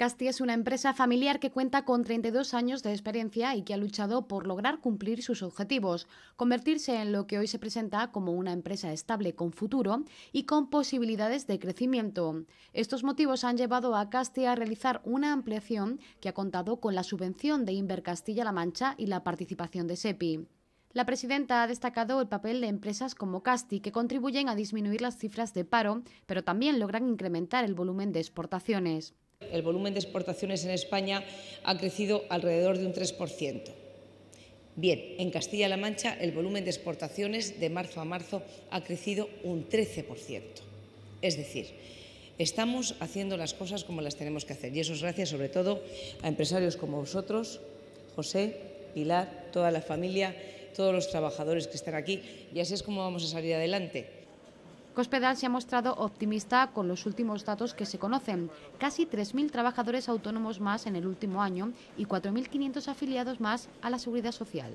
Casti es una empresa familiar que cuenta con 32 años de experiencia y que ha luchado por lograr cumplir sus objetivos, convertirse en lo que hoy se presenta como una empresa estable con futuro y con posibilidades de crecimiento. Estos motivos han llevado a Casti a realizar una ampliación que ha contado con la subvención de Inver Castilla-La Mancha y la participación de SEPI. La presidenta ha destacado el papel de empresas como Casti, que contribuyen a disminuir las cifras de paro, pero también logran incrementar el volumen de exportaciones. El volumen de exportaciones en España ha crecido alrededor de un 3%. Bien, en Castilla-La Mancha el volumen de exportaciones de marzo a marzo ha crecido un 13%. Es decir, estamos haciendo las cosas como las tenemos que hacer. Y eso es gracias sobre todo a empresarios como vosotros, José, Pilar, toda la familia, todos los trabajadores que están aquí. Y así es como vamos a salir adelante. Cospedal se ha mostrado optimista con los últimos datos que se conocen. Casi 3.000 trabajadores autónomos más en el último año y 4.500 afiliados más a la Seguridad Social.